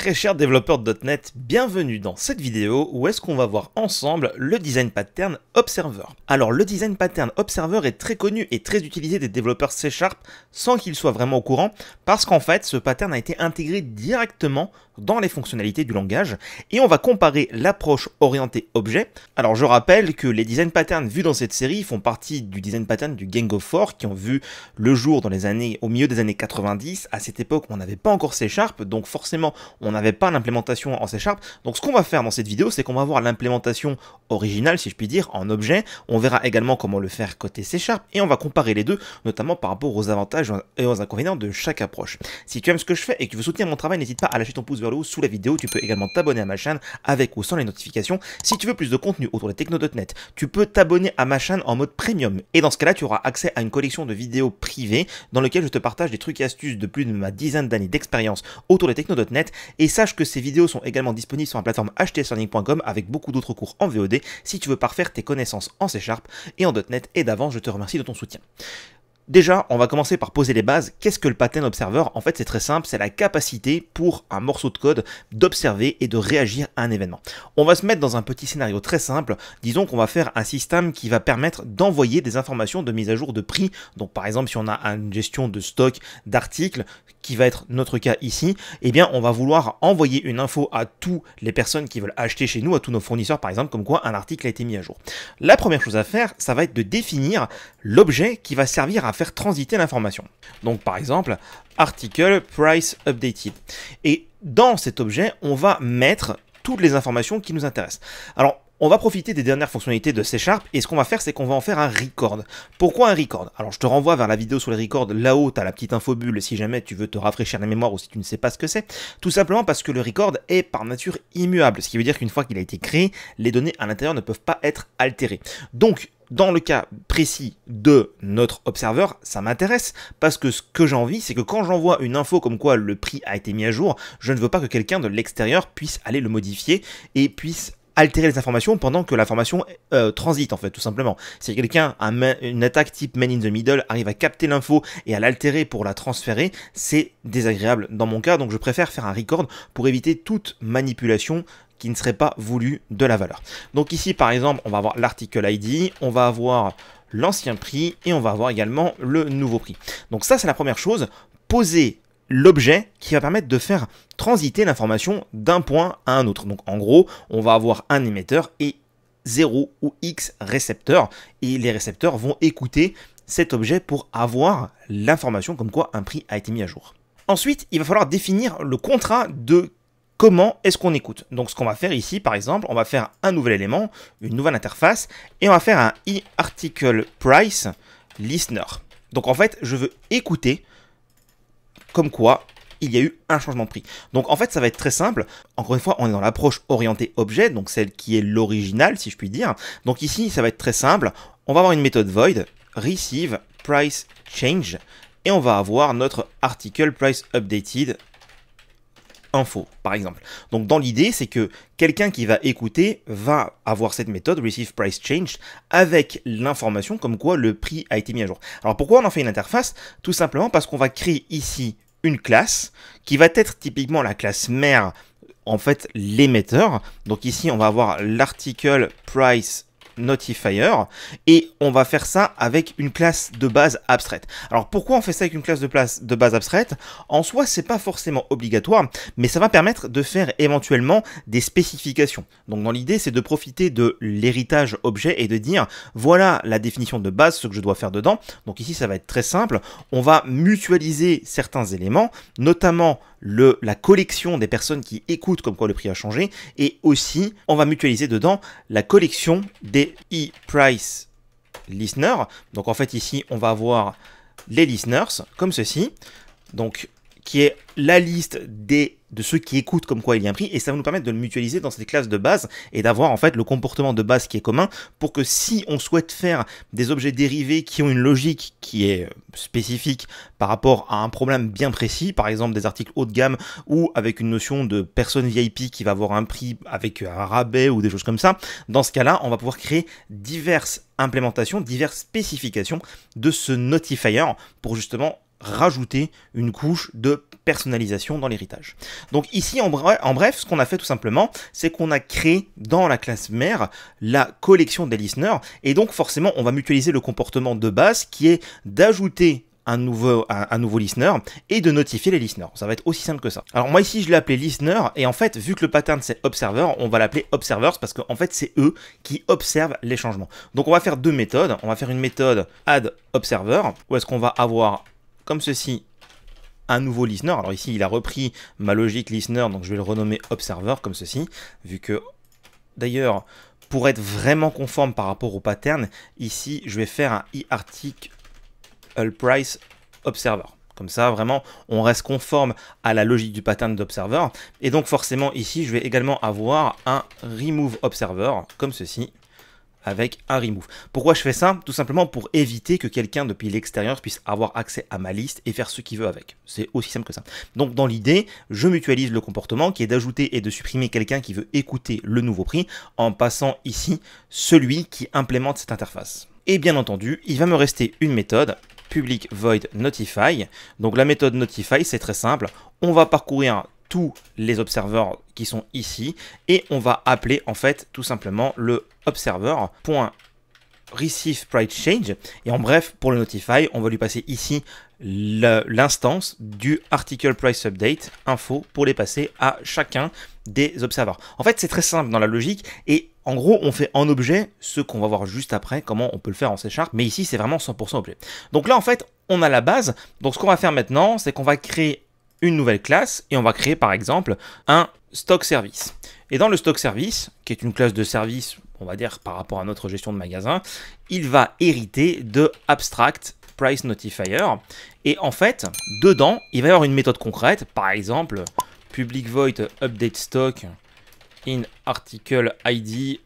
Très chers développeurs .NET, bienvenue dans cette vidéo où est-ce qu'on va voir ensemble le Design Pattern Observer. Alors le Design Pattern Observer est très connu et très utilisé des développeurs C Sharp sans qu'ils soient vraiment au courant parce qu'en fait ce pattern a été intégré directement dans les fonctionnalités du langage et on va comparer l'approche orientée objet. Alors je rappelle que les design patterns vus dans cette série font partie du design pattern du Gang of Four qui ont vu le jour dans les années, au milieu des années 90. À cette époque, on n'avait pas encore C Sharp, donc forcément, on n'avait pas l'implémentation en C Sharp. Donc ce qu'on va faire dans cette vidéo, c'est qu'on va voir l'implémentation originale, si je puis dire, en objet. On verra également comment le faire côté C Sharp et on va comparer les deux, notamment par rapport aux avantages et aux inconvénients de chaque approche. Si tu aimes ce que je fais et que tu veux soutenir mon travail, n'hésite pas à lâcher ton pouce vers sous la vidéo, tu peux également t'abonner à ma chaîne avec ou sans les notifications. Si tu veux plus de contenu autour des techno.net, tu peux t'abonner à ma chaîne en mode premium. Et dans ce cas-là, tu auras accès à une collection de vidéos privées dans lesquelles je te partage des trucs et astuces de plus de ma dizaine d'années d'expérience autour des techno.net. Et sache que ces vidéos sont également disponibles sur la plateforme htslearning.com avec beaucoup d'autres cours en VOD si tu veux parfaire tes connaissances en C Sharp et en .NET. Et d'avance, je te remercie de ton soutien. Déjà, on va commencer par poser les bases. Qu'est-ce que le pattern observer En fait, c'est très simple, c'est la capacité pour un morceau de code d'observer et de réagir à un événement. On va se mettre dans un petit scénario très simple. Disons qu'on va faire un système qui va permettre d'envoyer des informations de mise à jour de prix. Donc par exemple, si on a une gestion de stock d'articles, qui va être notre cas ici, eh bien on va vouloir envoyer une info à toutes les personnes qui veulent acheter chez nous, à tous nos fournisseurs par exemple, comme quoi un article a été mis à jour. La première chose à faire, ça va être de définir l'objet qui va servir à faire transiter l'information. Donc par exemple, article price updated. Et dans cet objet, on va mettre toutes les informations qui nous intéressent. Alors, on va profiter des dernières fonctionnalités de C Sharp et ce qu'on va faire c'est qu'on va en faire un record. Pourquoi un record Alors je te renvoie vers la vidéo sur les records, là-haut t'as la petite infobulle si jamais tu veux te rafraîchir la mémoire ou si tu ne sais pas ce que c'est. Tout simplement parce que le record est par nature immuable, ce qui veut dire qu'une fois qu'il a été créé, les données à l'intérieur ne peuvent pas être altérées. Donc dans le cas précis de notre observeur, ça m'intéresse parce que ce que j'ai c'est que quand j'envoie une info comme quoi le prix a été mis à jour, je ne veux pas que quelqu'un de l'extérieur puisse aller le modifier et puisse altérer les informations pendant que l'information euh, transite en fait tout simplement. Si quelqu'un a une attaque type man in the middle arrive à capter l'info et à l'altérer pour la transférer, c'est désagréable dans mon cas donc je préfère faire un record pour éviter toute manipulation qui ne serait pas voulue de la valeur. Donc ici par exemple, on va avoir l'article ID, on va avoir l'ancien prix et on va avoir également le nouveau prix. Donc ça c'est la première chose, poser l'objet qui va permettre de faire transiter l'information d'un point à un autre. Donc en gros, on va avoir un émetteur et 0 ou X récepteurs, et les récepteurs vont écouter cet objet pour avoir l'information comme quoi un prix a été mis à jour. Ensuite, il va falloir définir le contrat de comment est-ce qu'on écoute. Donc ce qu'on va faire ici, par exemple, on va faire un nouvel élément, une nouvelle interface, et on va faire un e-article price listener. Donc en fait, je veux écouter comme quoi il y a eu un changement de prix. Donc en fait, ça va être très simple. Encore une fois, on est dans l'approche orientée objet, donc celle qui est l'original si je puis dire. Donc ici, ça va être très simple. On va avoir une méthode void, receive price change, et on va avoir notre article price updated info, par exemple. Donc dans l'idée, c'est que quelqu'un qui va écouter va avoir cette méthode receive price change avec l'information comme quoi le prix a été mis à jour. Alors pourquoi on en fait une interface Tout simplement parce qu'on va créer ici une classe qui va être typiquement la classe mère en fait l'émetteur. Donc ici on va avoir l'article price notifier et on va faire ça avec une classe de base abstraite. Alors pourquoi on fait ça avec une classe de, place, de base abstraite En soi, c'est pas forcément obligatoire, mais ça va permettre de faire éventuellement des spécifications. Donc dans l'idée, c'est de profiter de l'héritage objet et de dire voilà la définition de base, ce que je dois faire dedans. Donc ici, ça va être très simple. On va mutualiser certains éléments, notamment la collection des personnes qui écoutent comme quoi le prix a changé, et aussi on va mutualiser dedans la collection des e-price listeners. Donc en fait ici on va avoir les listeners comme ceci, donc qui est la liste des de ceux qui écoutent comme quoi il y a un prix et ça va nous permettre de le mutualiser dans cette classes de base et d'avoir en fait le comportement de base qui est commun pour que si on souhaite faire des objets dérivés qui ont une logique qui est spécifique par rapport à un problème bien précis, par exemple des articles haut de gamme ou avec une notion de personne VIP qui va avoir un prix avec un rabais ou des choses comme ça, dans ce cas-là, on va pouvoir créer diverses implémentations, diverses spécifications de ce notifier pour justement rajouter une couche de personnalisation dans l'héritage. Donc ici, en bref, ce qu'on a fait tout simplement, c'est qu'on a créé dans la classe mère la collection des listeners, et donc forcément, on va mutualiser le comportement de base qui est d'ajouter un nouveau, un, nouveau listener et de notifier les listeners. Ça va être aussi simple que ça. Alors moi ici je l'ai appelé listener et en fait vu que le pattern c'est observer, on va l'appeler observers parce qu'en fait c'est eux qui observent les changements. Donc on va faire deux méthodes. On va faire une méthode add observer où est-ce qu'on va avoir comme ceci un nouveau listener. Alors ici, il a repris ma logique listener, donc je vais le renommer observer comme ceci, vu que d'ailleurs, pour être vraiment conforme par rapport au pattern, ici, je vais faire un e-article price observer. Comme ça, vraiment, on reste conforme à la logique du pattern d'observer. Et donc, forcément, ici, je vais également avoir un remove observer, comme ceci avec un remove. Pourquoi je fais ça Tout simplement pour éviter que quelqu'un depuis l'extérieur puisse avoir accès à ma liste et faire ce qu'il veut avec. C'est aussi simple que ça. Donc dans l'idée, je mutualise le comportement qui est d'ajouter et de supprimer quelqu'un qui veut écouter le nouveau prix en passant ici celui qui implémente cette interface. Et bien entendu, il va me rester une méthode public void notify. Donc la méthode notify, c'est très simple. On va parcourir tous les observeurs qui sont ici et on va appeler en fait tout simplement le change et en bref pour le notify on va lui passer ici l'instance du article price update info pour les passer à chacun des observeurs. En fait c'est très simple dans la logique et en gros, on fait en objet ce qu'on va voir juste après, comment on peut le faire en C mais ici c'est vraiment 100% objet. Donc là en fait, on a la base. Donc ce qu'on va faire maintenant, c'est qu'on va créer une nouvelle classe et on va créer par exemple un stock service. Et dans le stock service, qui est une classe de service, on va dire par rapport à notre gestion de magasin, il va hériter de abstract price notifier. Et en fait, dedans, il va y avoir une méthode concrète, par exemple public void update stock in article ID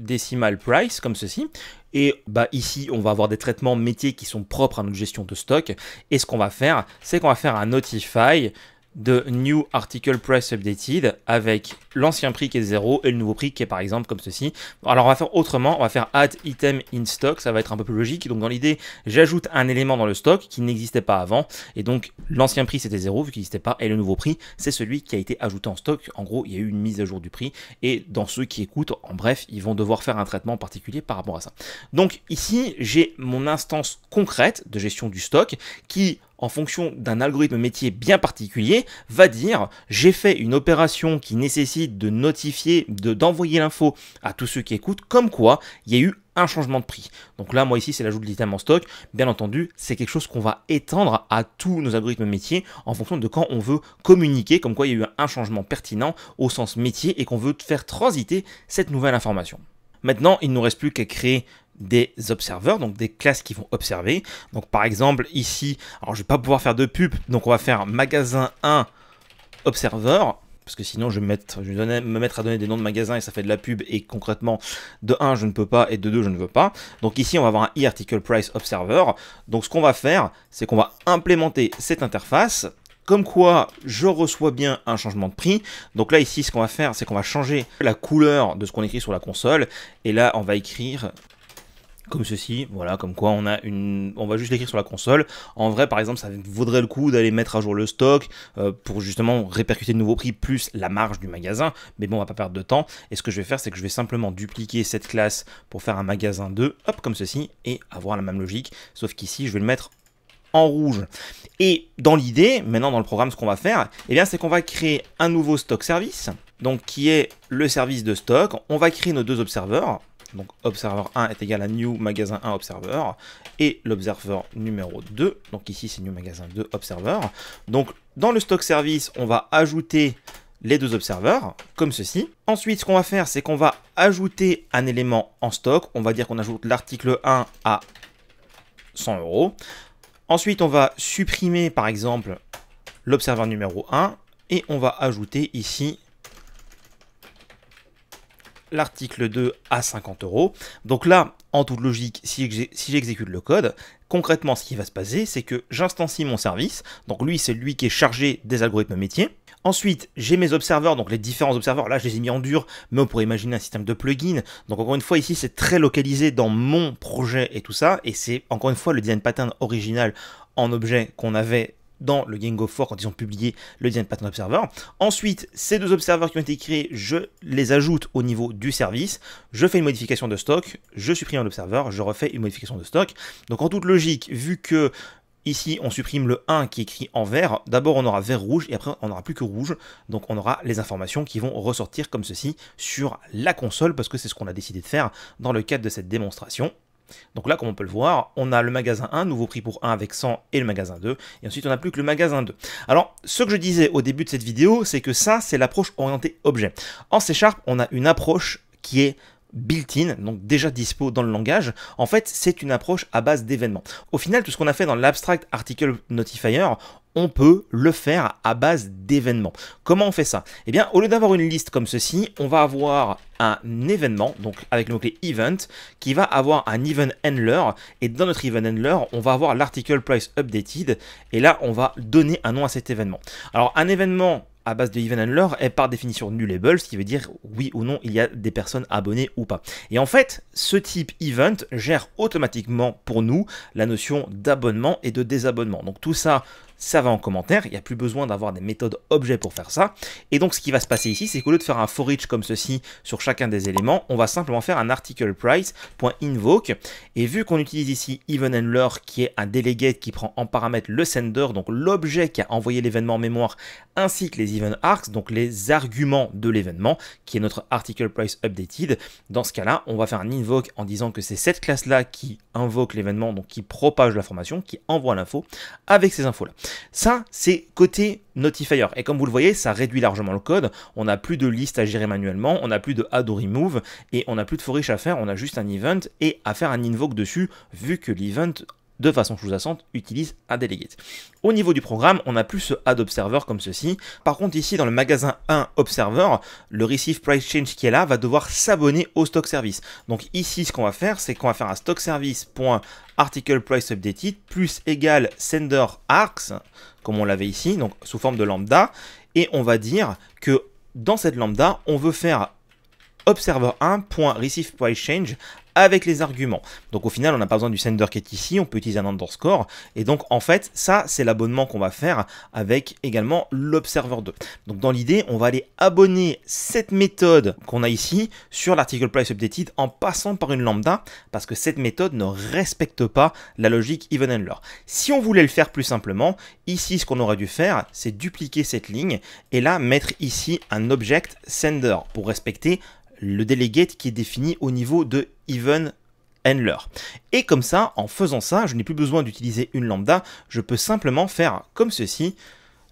decimal price comme ceci. Et bah, ici, on va avoir des traitements métiers qui sont propres à notre gestion de stock. Et ce qu'on va faire, c'est qu'on va faire un notify de New Article Price Updated avec l'ancien prix qui est 0 et le nouveau prix qui est par exemple comme ceci. Alors on va faire autrement, on va faire add item in stock, ça va être un peu plus logique. Donc dans l'idée, j'ajoute un élément dans le stock qui n'existait pas avant et donc l'ancien prix c'était 0 vu qu'il n'existait pas et le nouveau prix c'est celui qui a été ajouté en stock. En gros, il y a eu une mise à jour du prix et dans ceux qui écoutent, en bref, ils vont devoir faire un traitement particulier par rapport à ça. Donc ici, j'ai mon instance concrète de gestion du stock qui en fonction d'un algorithme métier bien particulier, va dire j'ai fait une opération qui nécessite de notifier, d'envoyer l'info à tous ceux qui écoutent, comme quoi il y a eu un changement de prix. Donc là, moi ici, c'est l'ajout de l'item en stock. Bien entendu, c'est quelque chose qu'on va étendre à tous nos algorithmes métiers en fonction de quand on veut communiquer, comme quoi il y a eu un changement pertinent au sens métier et qu'on veut faire transiter cette nouvelle information. Maintenant, il ne nous reste plus qu'à créer des observeurs, donc des classes qui vont observer. Donc par exemple ici, alors je vais pas pouvoir faire de pub, donc on va faire magasin 1 observer parce que sinon je vais, me mettre, je me mettre à donner des noms de magasins et ça fait de la pub, et concrètement, de 1 je ne peux pas, et de 2 je ne veux pas. Donc ici on va avoir un article price observer, donc ce qu'on va faire, c'est qu'on va implémenter cette interface, comme quoi je reçois bien un changement de prix. Donc là ici ce qu'on va faire c'est qu'on va changer la couleur de ce qu'on écrit sur la console et là on va écrire comme ceci, voilà, comme quoi on a une, on va juste l'écrire sur la console. En vrai, par exemple, ça vaudrait le coup d'aller mettre à jour le stock euh, pour justement répercuter de nouveaux prix plus la marge du magasin. Mais bon, on va pas perdre de temps. Et ce que je vais faire, c'est que je vais simplement dupliquer cette classe pour faire un magasin 2, hop, comme ceci, et avoir la même logique. Sauf qu'ici, je vais le mettre en rouge. Et dans l'idée, maintenant dans le programme, ce qu'on va faire, eh bien, c'est qu'on va créer un nouveau stock service, donc qui est le service de stock. On va créer nos deux observeurs donc observer 1 est égal à new magasin 1 observer et l'observer numéro 2. Donc ici c'est new magasin 2 observer. Donc dans le stock service, on va ajouter les deux observeurs, comme ceci. Ensuite, ce qu'on va faire, c'est qu'on va ajouter un élément en stock. On va dire qu'on ajoute l'article 1 à 100 euros. Ensuite, on va supprimer, par exemple, l'observeur numéro 1 et on va ajouter ici l'article 2 à 50 euros. Donc là, en toute logique, si j'exécute le code, concrètement, ce qui va se passer, c'est que j'instancie mon service. Donc lui, c'est lui qui est chargé des algorithmes métiers. Ensuite, j'ai mes observeurs, donc les différents observeurs, là je les ai mis en dur, mais on pourrait imaginer un système de plugin. Donc encore une fois, ici c'est très localisé dans mon projet et tout ça, et c'est encore une fois le design pattern original en objet qu'on avait dans le game of Four quand ils ont publié le Design Pattern Observer. Ensuite, ces deux observeurs qui ont été créés, je les ajoute au niveau du service, je fais une modification de stock, je supprime un observer, je refais une modification de stock. Donc en toute logique, vu que Ici, on supprime le 1 qui est écrit en vert. D'abord, on aura vert rouge et après, on n'aura plus que rouge. Donc, on aura les informations qui vont ressortir comme ceci sur la console parce que c'est ce qu'on a décidé de faire dans le cadre de cette démonstration. Donc là, comme on peut le voir, on a le magasin 1, nouveau prix pour 1 avec 100 et le magasin 2. Et ensuite, on n'a plus que le magasin 2. Alors, ce que je disais au début de cette vidéo, c'est que ça, c'est l'approche orientée objet. En C Sharp, on a une approche qui est built-in, donc déjà dispo dans le langage, en fait c'est une approche à base d'événements. Au final, tout ce qu'on a fait dans l'abstract article notifier, on peut le faire à base d'événements. Comment on fait ça Eh bien, au lieu d'avoir une liste comme ceci, on va avoir un événement, donc avec le mot-clé event, qui va avoir un event handler, et dans notre event handler, on va avoir l'article price updated, et là, on va donner un nom à cet événement. Alors, un événement à base de event handler est par définition nullable, ce qui veut dire oui ou non il y a des personnes abonnées ou pas. Et en fait, ce type event gère automatiquement pour nous la notion d'abonnement et de désabonnement. Donc tout ça ça va en commentaire, il n'y a plus besoin d'avoir des méthodes objets pour faire ça. Et donc ce qui va se passer ici, c'est qu'au lieu de faire un for each comme ceci sur chacun des éléments, on va simplement faire un article price.invoke. Et vu qu'on utilise ici even handler qui est un delegate qui prend en paramètre le sender, donc l'objet qui a envoyé l'événement en mémoire, ainsi que les even arcs, donc les arguments de l'événement, qui est notre article price updated. Dans ce cas-là, on va faire un invoke en disant que c'est cette classe-là qui invoque l'événement, donc qui propage l'information, qui envoie l'info avec ces infos-là. Ça, c'est côté notifier. Et comme vous le voyez, ça réduit largement le code. On n'a plus de liste à gérer manuellement, on n'a plus de add ou remove, et on n'a plus de forage à faire, on a juste un event et à faire un invoke dessus, vu que l'event de façon sous-jacente, utilise un delegate. Au niveau du programme, on a plus ce add observer comme ceci. Par contre, ici, dans le magasin 1 observer, le receive price change qui est là va devoir s'abonner au stock service. Donc ici, ce qu'on va faire, c'est qu'on va faire un stock article price updated plus égal sender arcs, comme on l'avait ici, donc sous forme de lambda. Et on va dire que dans cette lambda, on veut faire observer change avec les arguments. Donc au final, on n'a pas besoin du sender qui est ici, on peut utiliser un underscore. Et donc en fait, ça, c'est l'abonnement qu'on va faire avec également l'observer 2. Donc dans l'idée, on va aller abonner cette méthode qu'on a ici sur l'article price updated en passant par une lambda parce que cette méthode ne respecte pas la logique even handler. Si on voulait le faire plus simplement, ici, ce qu'on aurait dû faire, c'est dupliquer cette ligne et là, mettre ici un object sender pour respecter le delegate qui est défini au niveau de even handler. Et comme ça, en faisant ça, je n'ai plus besoin d'utiliser une lambda, je peux simplement faire comme ceci,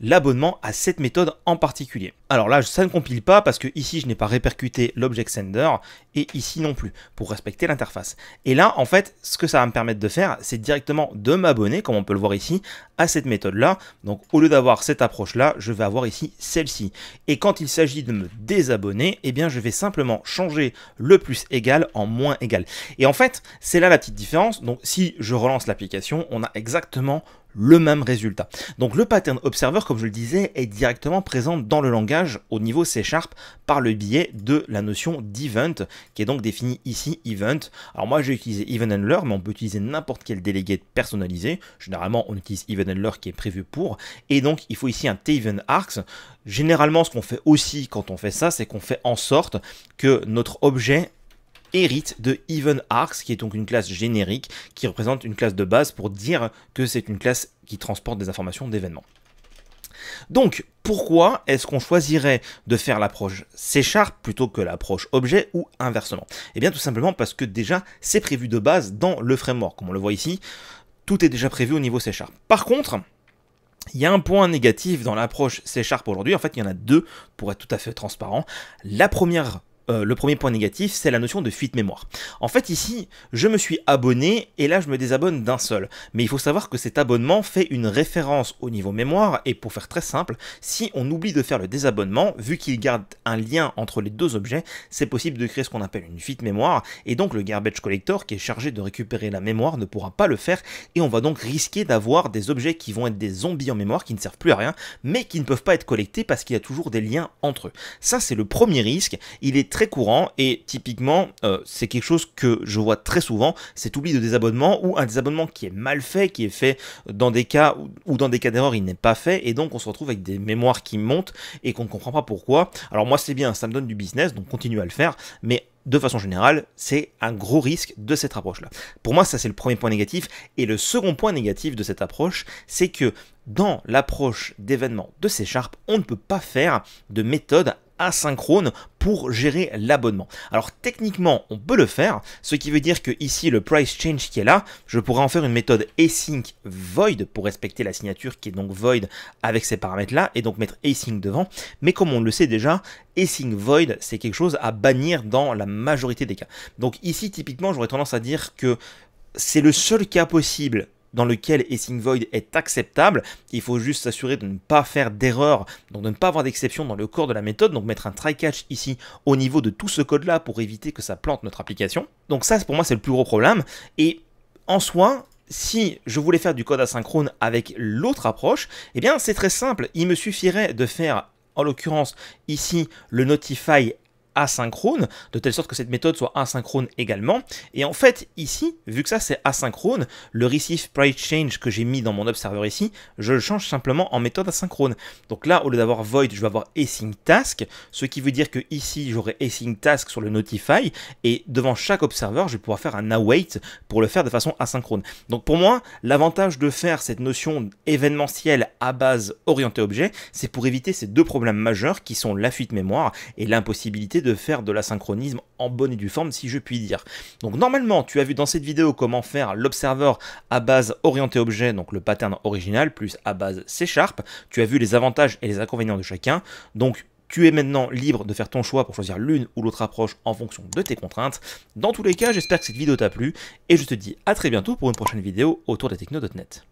l'abonnement à cette méthode en particulier. Alors là, ça ne compile pas parce que ici, je n'ai pas répercuté l'object sender et ici non plus pour respecter l'interface. Et là, en fait, ce que ça va me permettre de faire, c'est directement de m'abonner, comme on peut le voir ici, à cette méthode-là. Donc au lieu d'avoir cette approche-là, je vais avoir ici celle-ci. Et quand il s'agit de me désabonner, eh bien, je vais simplement changer le plus égal en moins égal. Et en fait, c'est là la petite différence. Donc si je relance l'application, on a exactement le même résultat. Donc le pattern observer, comme je le disais, est directement présent dans le langage au niveau C Sharp par le biais de la notion d'event, qui est donc définie ici event. Alors moi j'ai utilisé event handler, mais on peut utiliser n'importe quel délégué personnalisé. Généralement on utilise event handler qui est prévu pour, et donc il faut ici un t arcs. Généralement ce qu'on fait aussi quand on fait ça, c'est qu'on fait en sorte que notre objet hérite de Even Arcs, qui est donc une classe générique qui représente une classe de base pour dire que c'est une classe qui transporte des informations d'événements. Donc, pourquoi est-ce qu'on choisirait de faire l'approche C plutôt que l'approche objet ou inversement Eh bien, tout simplement parce que déjà, c'est prévu de base dans le framework. Comme on le voit ici, tout est déjà prévu au niveau C Par contre, il y a un point négatif dans l'approche C aujourd'hui. En fait, il y en a deux pour être tout à fait transparent. La première euh, le premier point négatif, c'est la notion de fuite mémoire. En fait, ici, je me suis abonné et là, je me désabonne d'un seul. Mais il faut savoir que cet abonnement fait une référence au niveau mémoire et pour faire très simple, si on oublie de faire le désabonnement, vu qu'il garde un lien entre les deux objets, c'est possible de créer ce qu'on appelle une fuite mémoire et donc le garbage collector qui est chargé de récupérer la mémoire ne pourra pas le faire et on va donc risquer d'avoir des objets qui vont être des zombies en mémoire qui ne servent plus à rien mais qui ne peuvent pas être collectés parce qu'il y a toujours des liens entre eux. Ça, c'est le premier risque. Il est très courant et typiquement, euh, c'est quelque chose que je vois très souvent, cet oubli de désabonnement ou un désabonnement qui est mal fait, qui est fait dans des cas ou dans des cas d'erreur il n'est pas fait et donc on se retrouve avec des mémoires qui montent et qu'on ne comprend pas pourquoi. Alors moi c'est bien, ça me donne du business, donc continue à le faire, mais de façon générale, c'est un gros risque de cette approche-là. Pour moi, ça c'est le premier point négatif. Et le second point négatif de cette approche, c'est que dans l'approche d'événements de C Sharp, on ne peut pas faire de méthode asynchrone pour gérer l'abonnement. Alors techniquement, on peut le faire, ce qui veut dire que ici le price change qui est là, je pourrais en faire une méthode async void pour respecter la signature qui est donc void avec ces paramètres là et donc mettre async devant. Mais comme on le sait déjà, async void c'est quelque chose à bannir dans la majorité des cas. Donc ici typiquement, j'aurais tendance à dire que c'est le seul cas possible dans lequel Async Void est acceptable. Il faut juste s'assurer de ne pas faire d'erreur, donc de ne pas avoir d'exception dans le corps de la méthode, donc mettre un try catch ici au niveau de tout ce code là pour éviter que ça plante notre application. Donc ça pour moi c'est le plus gros problème et en soi, si je voulais faire du code asynchrone avec l'autre approche, eh bien c'est très simple, il me suffirait de faire en l'occurrence ici le notify asynchrone, de telle sorte que cette méthode soit asynchrone également. Et en fait, ici, vu que ça c'est asynchrone, le receive price change que j'ai mis dans mon observer ici, je le change simplement en méthode asynchrone. Donc là, au lieu d'avoir void, je vais avoir async task, ce qui veut dire que ici, j'aurai async task sur le notify, et devant chaque observer, je vais pouvoir faire un await pour le faire de façon asynchrone. Donc pour moi, l'avantage de faire cette notion événementielle à base orientée objet, c'est pour éviter ces deux problèmes majeurs qui sont la fuite mémoire et l'impossibilité de faire de l'asynchronisme en bonne et due forme, si je puis dire. Donc normalement, tu as vu dans cette vidéo comment faire l'observeur à base orienté objet, donc le pattern original, plus à base C Sharp. Tu as vu les avantages et les inconvénients de chacun. Donc tu es maintenant libre de faire ton choix pour choisir l'une ou l'autre approche en fonction de tes contraintes. Dans tous les cas, j'espère que cette vidéo t'a plu et je te dis à très bientôt pour une prochaine vidéo autour des techno.net.